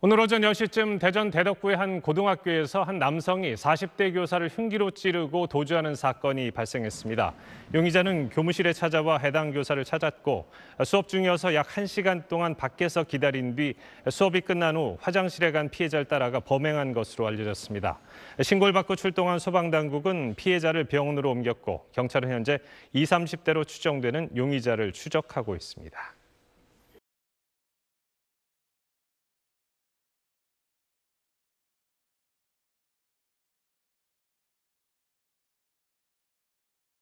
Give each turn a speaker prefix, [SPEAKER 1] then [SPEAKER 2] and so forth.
[SPEAKER 1] 오늘 오전 10시쯤 대전 대덕구의 한 고등학교에서 한 남성이 40대 교사를 흉기로 찌르고 도주하는 사건이 발생했습니다. 용의자는 교무실에 찾아와 해당 교사를 찾았고 수업 중이어서 약 1시간 동안 밖에서 기다린 뒤 수업이 끝난 후 화장실에 간 피해자를 따라가 범행한 것으로 알려졌습니다. 신고를 받고 출동한 소방당국은 피해자를 병원으로 옮겼고 경찰은 현재 2 30대로 추정되는 용의자를 추적하고 있습니다.